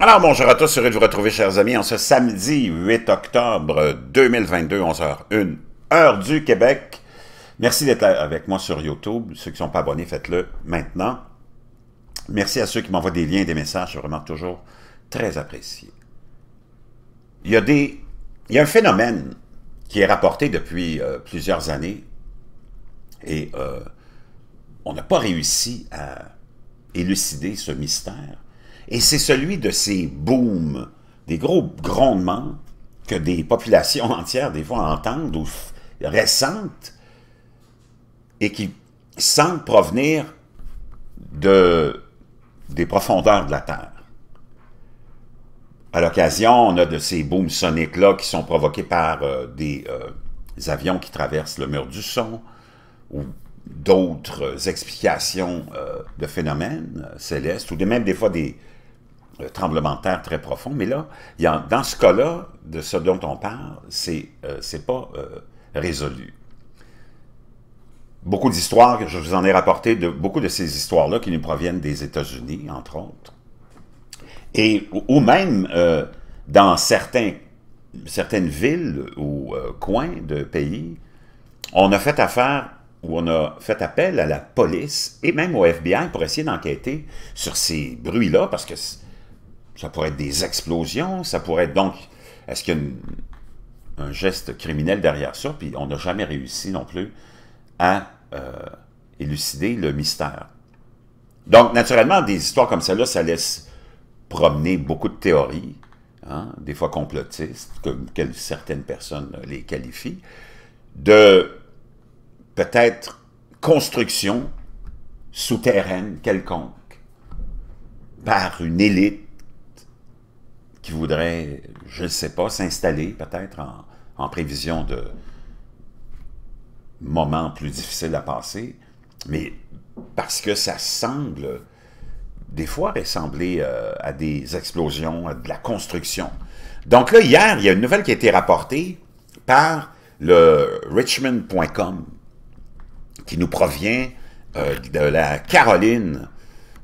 Alors, bonjour à tous, heureux de vous retrouver, chers amis, en ce samedi 8 octobre 2022, 11h01, heure du Québec. Merci d'être avec moi sur YouTube. Ceux qui ne sont pas abonnés, faites-le maintenant. Merci à ceux qui m'envoient des liens et des messages, c'est vraiment toujours très apprécié. Il y a, des, il y a un phénomène qui est rapporté depuis euh, plusieurs années et euh, on n'a pas réussi à élucider ce mystère et c'est celui de ces booms, des gros grondements que des populations entières, des fois, entendent ou ressentent et qui semblent provenir de, des profondeurs de la Terre. À l'occasion, on a de ces booms soniques-là qui sont provoqués par euh, des, euh, avions qui traversent le mur du son ou d'autres euh, explications de phénomènes célestes ou même des fois des, euh, tremblement de très profond. Mais là, il y dans ce cas-là, de ce dont on parle, c'est euh, c'est pas euh, résolu. Beaucoup d'histoires, je vous en ai rapporté, de, beaucoup de ces histoires-là qui nous proviennent des États-Unis, entre autres. Et, ou, même dans certains, certaines villes ou coins de pays, on a fait affaire ou on a fait appel à la police et même au FBI pour essayer d'enquêter sur ces bruits-là, parce que ça pourrait être des explosions, ça pourrait être donc... Est-ce qu'il y a un geste criminel derrière ça? Puis on n'a jamais réussi non plus à euh, élucider le mystère. Donc, naturellement, des histoires comme celle-là, ça laisse promener beaucoup de théories, hein, des fois complotistes, comme certaines personnes les qualifient, de peut-être construction souterraine quelconque par une élite voudrait je ne sais pas, s'installer peut-être en, prévision de moments plus difficiles à passer, mais parce que ça semble des fois ressembler euh, à des explosions, à de la construction. Donc là, hier, il y a une nouvelle qui a été rapportée par le richmond.com qui nous provient euh, de la Caroline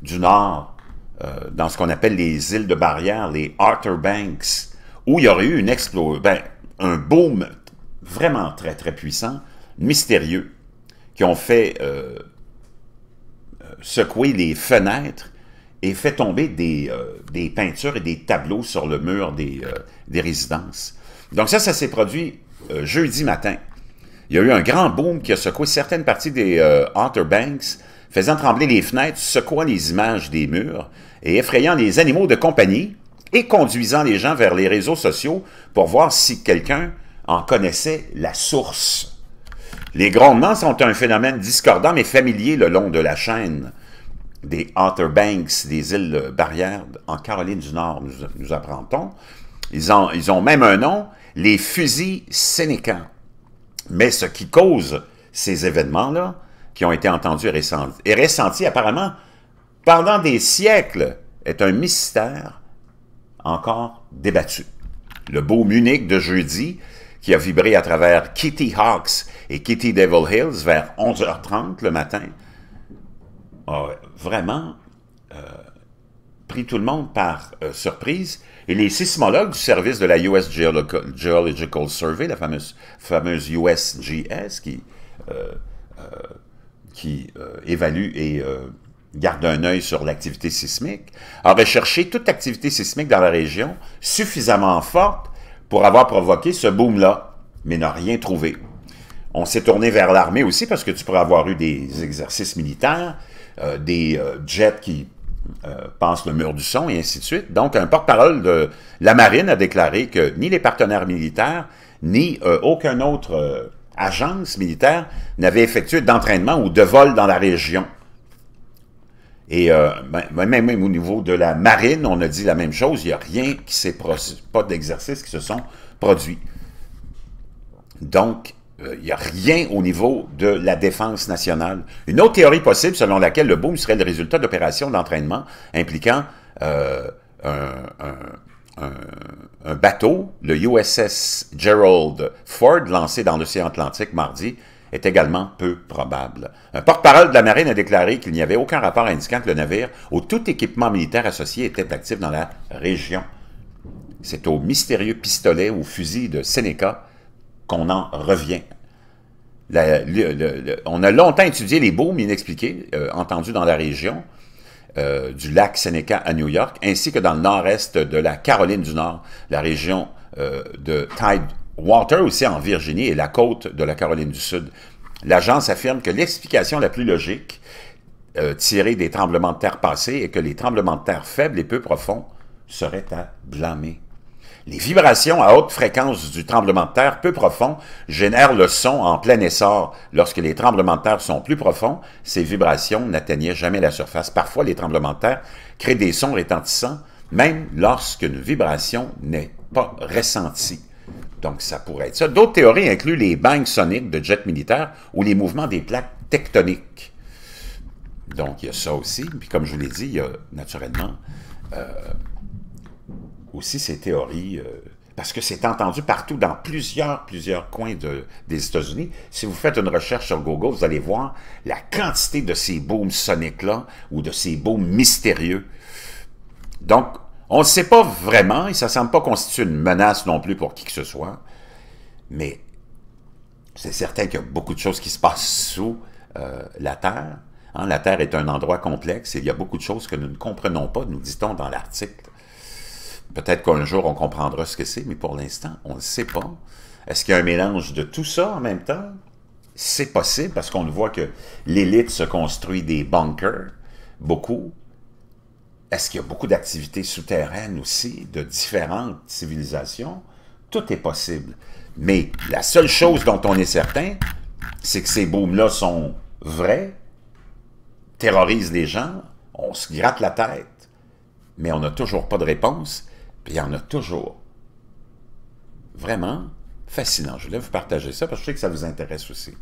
du Nord euh, dans ce qu'on appelle les îles de barrière, les Outer Banks, où il y aurait eu une ben, un boom vraiment très, très puissant, mystérieux, qui ont fait euh, euh, secouer les fenêtres et fait tomber des, peintures et des tableaux sur le mur des, des résidences. Donc ça, ça s'est produit jeudi matin. Il y a eu un grand boom qui a secoué certaines parties des Outer Banks, faisant trembler les fenêtres, secouant les images des murs et effrayant les animaux de compagnie et conduisant les gens vers les réseaux sociaux pour voir si quelqu'un en connaissait la source. Les grondements sont un phénomène discordant mais familier le long de la chaîne des Outer Banks, des îles Barrières en Caroline du Nord, nous, apprendons. Ils ils ont même un nom, les fusils sénécans. Mais ce qui cause ces événements-là, qui ont été entendus et ressentis, apparemment pendant des siècles est un mystère encore débattu. Le beau Munich de jeudi, qui a vibré à travers Kitty Hawks et Kitty Devil Hills vers 11h30 le matin, a vraiment euh, pris tout le monde par euh, surprise. Et les sismologues du service de la US Geological Survey, la fameuse, fameuse USGS, qui euh, qui euh, évalue et euh, garde un œil sur l'activité sismique, a cherché toute activité sismique dans la région suffisamment forte pour avoir provoqué ce boom-là, mais n'a rien trouvé. On s'est tourné vers l'armée aussi parce que tu pourrais avoir eu des exercices militaires, euh, des jets qui passent le mur du son et ainsi de suite. Donc, un porte-parole de la marine a déclaré que ni les partenaires militaires, ni aucun autre agence militaire n'avait effectué d'entraînement ou de vol dans la région. Et euh, ben, ben, même, au niveau de la marine, on a dit la même chose, il n'y a rien qui s'est pas d'exercices qui se sont produits. Donc, euh, il n'y a rien au niveau de la défense nationale. Une autre théorie possible selon laquelle le boom serait le résultat d'opérations d'entraînement impliquant euh, un, un bateau, le USS Gerald Ford, lancé dans l'océan Atlantique mardi, est également peu probable. Un porte-parole de la marine a déclaré qu'il n'y avait aucun rapport indiquant que le navire ou tout équipement militaire associé était actif dans la région. C'est au mystérieux pistolet ou fusil de Seneca qu'on en revient. on a longtemps étudié les baumes inexpliqués entendues entendus dans la région, euh, du lac Seneca à New York, ainsi que dans le nord-est de la Caroline du Nord, la région euh, de Tidewater aussi en Virginie et la côte de la Caroline du Sud. L'agence affirme que l'explication la plus logique euh, tirée des tremblements de terre passés est que les tremblements de terre faibles et peu profonds seraient à blâmer. Les vibrations à haute fréquence du tremblement de terre peu profond génèrent le son en plein essor. Lorsque les tremblements de terre sont plus profonds, ces vibrations n'atteignaient jamais la surface. Parfois, les tremblements de terre créent des sons rétentissants, même lorsqu'une vibration n'est pas ressentie. Donc, ça pourrait être ça. D'autres théories incluent les bangs soniques de jets militaires ou les mouvements des plaques tectoniques. Donc, il y a ça aussi. Puis, comme je vous l'ai dit, il y a naturellement... Euh, aussi ces théories, euh, parce que c'est entendu partout dans plusieurs, plusieurs coins des États-Unis. Si vous faites une recherche sur Google, vous allez voir la quantité de ces booms soniques-là ou de ces booms mystérieux. Donc, on ne sait pas vraiment et ça ne semble pas constituer une menace non plus pour qui que ce soit, mais c'est certain qu'il y a beaucoup de choses qui se passent sous euh, la Terre. Hein. la Terre est un endroit complexe et il y a beaucoup de choses que nous ne comprenons pas, nous dit-on dans l'article. Peut-être qu'un jour, on comprendra ce que c'est, mais pour l'instant, on ne sait pas. Est-ce qu'il y a un mélange de tout ça en même temps? C'est possible, parce qu'on voit que l'élite se construit des bunkers, beaucoup. Est-ce qu'il y a beaucoup d'activités souterraines aussi, de différentes civilisations? Tout est possible. Mais la seule chose dont on est certain, c'est que ces booms-là sont vrais, terrorisent les gens, on se gratte la tête, mais on n'a toujours pas de réponse. Puis il y en a toujours. Vraiment fascinant. Je voulais vous partager ça parce que je sais que ça vous intéresse aussi.